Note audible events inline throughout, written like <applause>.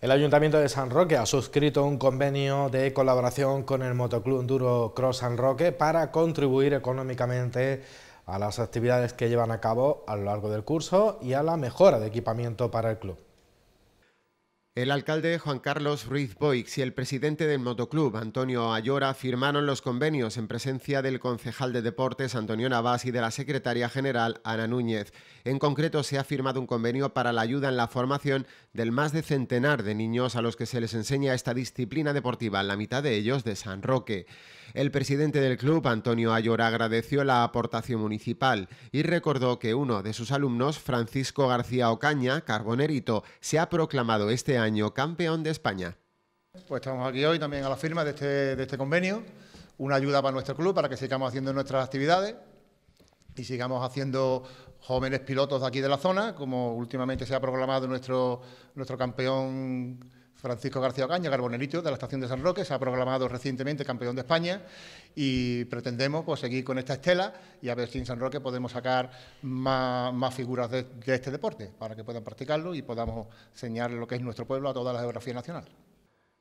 El Ayuntamiento de San Roque ha suscrito un convenio de colaboración con el Motoclub duro Cross San Roque para contribuir económicamente a las actividades que llevan a cabo a lo largo del curso y a la mejora de equipamiento para el club. El alcalde Juan Carlos Ruiz Boix y el presidente del motoclub, Antonio Ayora, firmaron los convenios en presencia del concejal de deportes, Antonio Navas, y de la secretaria general, Ana Núñez. En concreto, se ha firmado un convenio para la ayuda en la formación del más de centenar de niños a los que se les enseña esta disciplina deportiva, la mitad de ellos de San Roque. El presidente del club, Antonio Ayora, agradeció la aportación municipal y recordó que uno de sus alumnos, Francisco García Ocaña, carbonerito, se ha proclamado este año campeón de España. Pues estamos aquí hoy también a la firma de este, de este convenio, una ayuda para nuestro club para que sigamos haciendo nuestras actividades y sigamos haciendo jóvenes pilotos de aquí de la zona, como últimamente se ha proclamado nuestro, nuestro campeón Francisco García Caña, Garbonerito, de la Estación de San Roque, se ha proclamado recientemente campeón de España y pretendemos pues, seguir con esta estela y a ver si en San Roque podemos sacar más, figuras de, este deporte para que puedan practicarlo y podamos enseñar lo que es nuestro pueblo a toda la geografía nacional.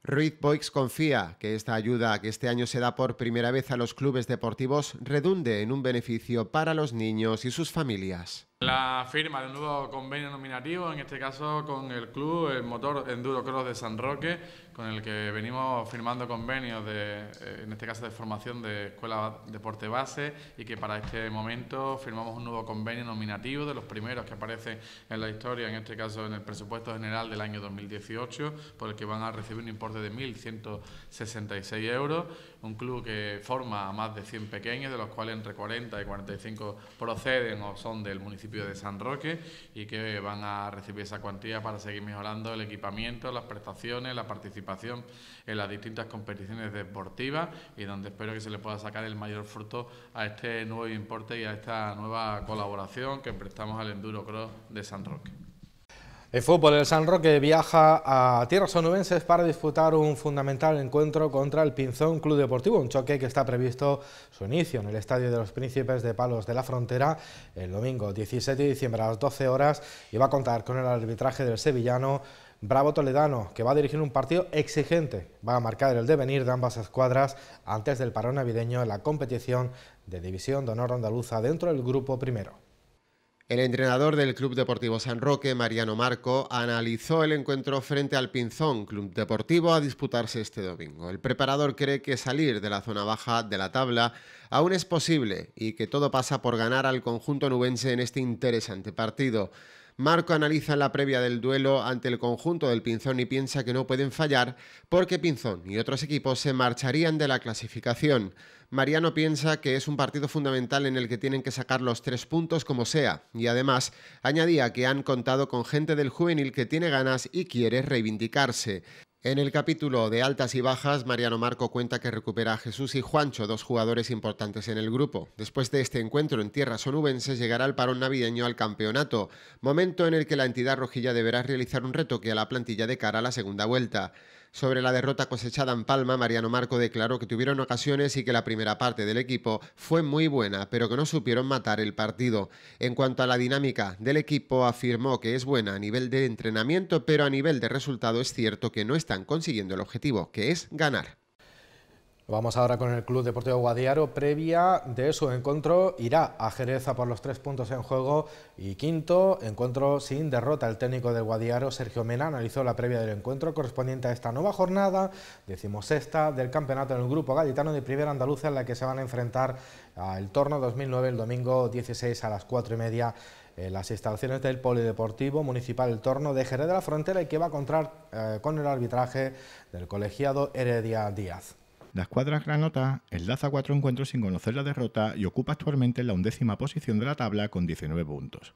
Ruiz Boix confía que esta ayuda que este año se da por primera vez a los clubes deportivos redunde en un beneficio para los niños y sus familias. La firma de un nuevo convenio nominativo, en este caso con el club, el motor Enduro Cross de San Roque, con el que venimos firmando convenios, de, eh, en este caso de formación de escuela deporte base, y que para este momento firmamos un nuevo convenio nominativo de los primeros que aparecen en la historia, en este caso en el presupuesto general del año 2018, por el que van a recibir un importe de 1.166 euros un club que forma a más de 100 pequeños, de los cuales entre 40 y 45 proceden o son del municipio de San Roque y que van a recibir esa cuantía para seguir mejorando el equipamiento, las prestaciones, la participación en las distintas competiciones deportivas y donde espero que se le pueda sacar el mayor fruto a este nuevo importe y a esta nueva colaboración que prestamos al Enduro Cross de San Roque. El fútbol, del San Roque viaja a tierras onubenses para disputar un fundamental encuentro contra el Pinzón Club Deportivo, un choque que está previsto su inicio en el Estadio de los Príncipes de Palos de la Frontera el domingo 17 de diciembre a las 12 horas y va a contar con el arbitraje del sevillano Bravo Toledano, que va a dirigir un partido exigente. Va a marcar el devenir de ambas escuadras antes del parón navideño en la competición de División de Honor Andaluza dentro del grupo primero. El entrenador del Club Deportivo San Roque, Mariano Marco, analizó el encuentro frente al Pinzón Club Deportivo a disputarse este domingo. El preparador cree que salir de la zona baja de la tabla aún es posible y que todo pasa por ganar al conjunto nubense en este interesante partido. Marco analiza la previa del duelo ante el conjunto del Pinzón y piensa que no pueden fallar porque Pinzón y otros equipos se marcharían de la clasificación. Mariano piensa que es un partido fundamental en el que tienen que sacar los tres puntos como sea y además añadía que han contado con gente del juvenil que tiene ganas y quiere reivindicarse. En el capítulo de altas y bajas, Mariano Marco cuenta que recupera a Jesús y Juancho, dos jugadores importantes en el grupo. Después de este encuentro en tierras onubenses, llegará el parón navideño al campeonato, momento en el que la entidad rojilla deberá realizar un retoque a la plantilla de cara a la segunda vuelta. Sobre la derrota cosechada en Palma, Mariano Marco declaró que tuvieron ocasiones y que la primera parte del equipo fue muy buena, pero que no supieron matar el partido. En cuanto a la dinámica del equipo, afirmó que es buena a nivel de entrenamiento, pero a nivel de resultado es cierto que no están consiguiendo el objetivo, que es ganar. Vamos ahora con el Club Deportivo Guadiaro. Previa de su encuentro, irá a Jerez a por los tres puntos en juego. Y quinto, encuentro sin derrota. El técnico del Guadiaro, Sergio Mena, analizó la previa del encuentro correspondiente a esta nueva jornada, sexta, del campeonato en el Grupo Gaditano de Primera Andaluza, en la que se van a enfrentar al Torno 2009 el domingo 16 a las 4 y media en las instalaciones del Polideportivo Municipal El Torno de Jerez de la Frontera y que va a contar eh, con el arbitraje del colegiado Heredia Díaz. La escuadra granota enlaza cuatro encuentros sin conocer la derrota y ocupa actualmente la undécima posición de la tabla con 19 puntos.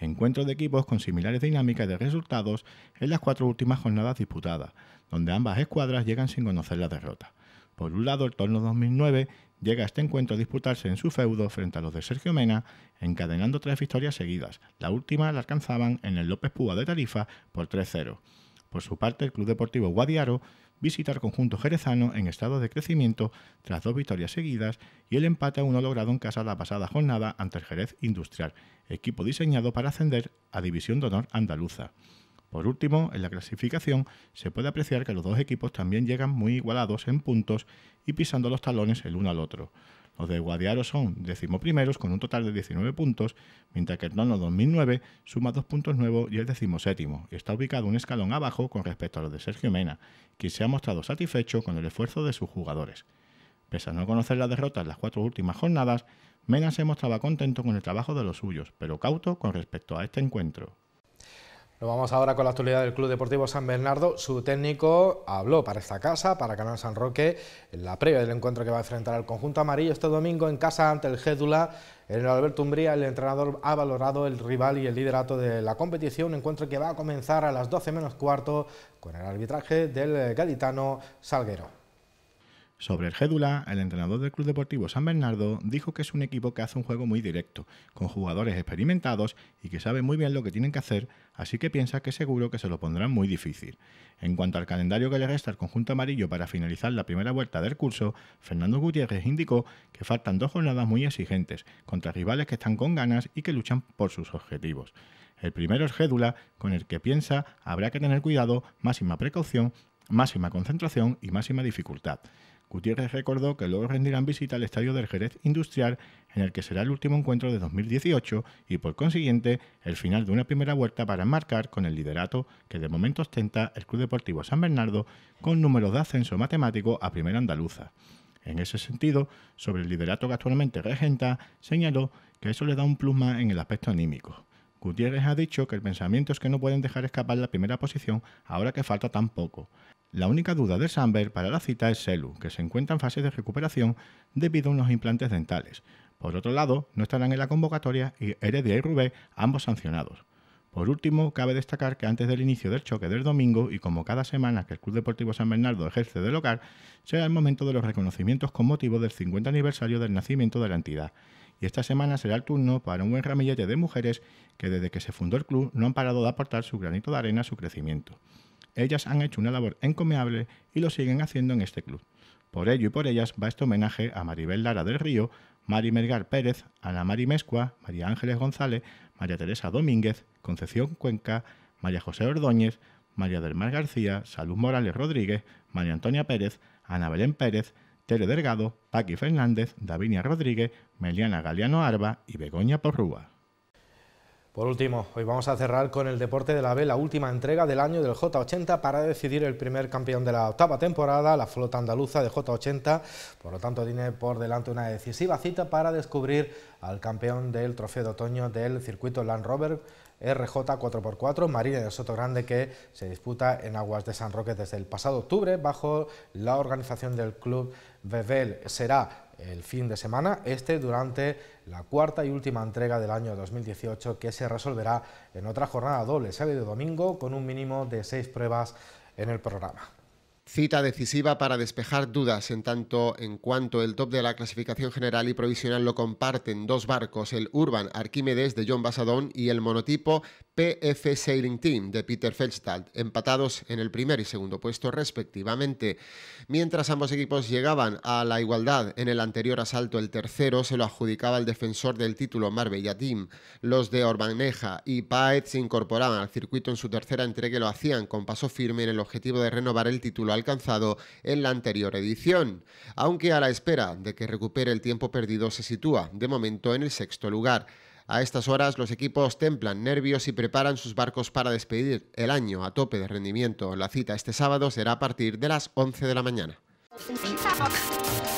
Encuentro de equipos con similares dinámicas de resultados en las cuatro últimas jornadas disputadas, donde ambas escuadras llegan sin conocer la derrota. Por un lado, el torno 2009 llega a este encuentro a disputarse en su feudo frente a los de Sergio Mena, encadenando tres victorias seguidas. La última la alcanzaban en el López Púa de Tarifa por 3-0. Por su parte, el Club Deportivo Guadiaro visitar conjunto jerezano en estado de crecimiento tras dos victorias seguidas y el empate a uno logrado en casa la pasada jornada ante el Jerez Industrial, equipo diseñado para ascender a División de Honor Andaluza. Por último, en la clasificación se puede apreciar que los dos equipos también llegan muy igualados en puntos y pisando los talones el uno al otro. Los de Guadiaro son decimoprimeros con un total de 19 puntos, mientras que el nono 2009 suma dos puntos nuevos y es decimoséptimo, y está ubicado un escalón abajo con respecto a los de Sergio Mena, quien se ha mostrado satisfecho con el esfuerzo de sus jugadores. Pese a no conocer la derrota en las cuatro últimas jornadas, Mena se mostraba contento con el trabajo de los suyos, pero cauto con respecto a este encuentro. Lo vamos ahora con la actualidad del Club Deportivo San Bernardo. Su técnico habló para esta casa, para Canal San Roque, en la previa del encuentro que va a enfrentar al conjunto amarillo este domingo en casa ante el Gédula. En el Alberto Umbría, el entrenador ha valorado el rival y el liderato de la competición, un encuentro que va a comenzar a las 12 menos cuarto con el arbitraje del gaditano Salguero. Sobre el Gédula, el entrenador del Club Deportivo San Bernardo dijo que es un equipo que hace un juego muy directo, con jugadores experimentados y que sabe muy bien lo que tienen que hacer, así que piensa que seguro que se lo pondrán muy difícil. En cuanto al calendario que le resta al conjunto amarillo para finalizar la primera vuelta del curso, Fernando Gutiérrez indicó que faltan dos jornadas muy exigentes, contra rivales que están con ganas y que luchan por sus objetivos. El primero es Gédula, con el que piensa habrá que tener cuidado, máxima precaución, máxima concentración y máxima dificultad. Gutiérrez recordó que luego rendirán visita al estadio del Jerez Industrial, en el que será el último encuentro de 2018 y por consiguiente el final de una primera vuelta para enmarcar con el liderato que de momento ostenta el Club Deportivo San Bernardo con números de ascenso matemático a Primera Andaluza. En ese sentido, sobre el liderato que actualmente regenta, señaló que eso le da un plus más en el aspecto anímico. Gutiérrez ha dicho que el pensamiento es que no pueden dejar escapar la primera posición ahora que falta tan poco. La única duda de Samberg para la cita es Selu, que se encuentra en fase de recuperación debido a unos implantes dentales. Por otro lado, no estarán en la convocatoria y Heredia y Rubé, ambos sancionados. Por último, cabe destacar que antes del inicio del choque del domingo y como cada semana que el Club Deportivo San Bernardo ejerce de local, será el momento de los reconocimientos con motivo del 50 aniversario del nacimiento de la entidad. Y esta semana será el turno para un buen ramillete de mujeres que desde que se fundó el club no han parado de aportar su granito de arena a su crecimiento ellas han hecho una labor encomiable y lo siguen haciendo en este club. Por ello y por ellas va este homenaje a Maribel Lara del Río, Mari Mergar Pérez, Ana Mari Mescua, María Ángeles González, María Teresa Domínguez, Concepción Cuenca, María José Ordóñez, María del Mar García, Salud Morales Rodríguez, María Antonia Pérez, Ana Belén Pérez, Tere Delgado, Paqui Fernández, Davinia Rodríguez, Meliana Galeano Arba y Begoña Porrúa. Por último, hoy vamos a cerrar con el deporte de la B, la última entrega del año del J80 para decidir el primer campeón de la octava temporada, la flota andaluza de J80. Por lo tanto, tiene por delante una decisiva cita para descubrir al campeón del trofeo de otoño del circuito Land Rover RJ 4x4 Marina de Soto Grande que se disputa en aguas de San Roque desde el pasado octubre bajo la organización del club Bebel. Será el fin de semana, este durante la cuarta y última entrega del año 2018 que se resolverá en otra jornada doble, sábado y domingo, con un mínimo de seis pruebas en el programa. Cita decisiva para despejar dudas en tanto en cuanto el top de la clasificación general y provisional lo comparten dos barcos, el Urban Arquímedes de John Basadón y el monotipo PF Sailing Team de Peter Feldstadt, empatados en el primer y segundo puesto respectivamente. Mientras ambos equipos llegaban a la igualdad en el anterior asalto, el tercero se lo adjudicaba el defensor del título Marbella Team. Los de Neja y Paez se incorporaban al circuito en su tercera entrega y lo hacían con paso firme en el objetivo de renovar el título alcanzado en la anterior edición, aunque a la espera de que recupere el tiempo perdido se sitúa, de momento, en el sexto lugar. A estas horas los equipos templan nervios y preparan sus barcos para despedir el año a tope de rendimiento. La cita este sábado será a partir de las 11 de la mañana. <laughs>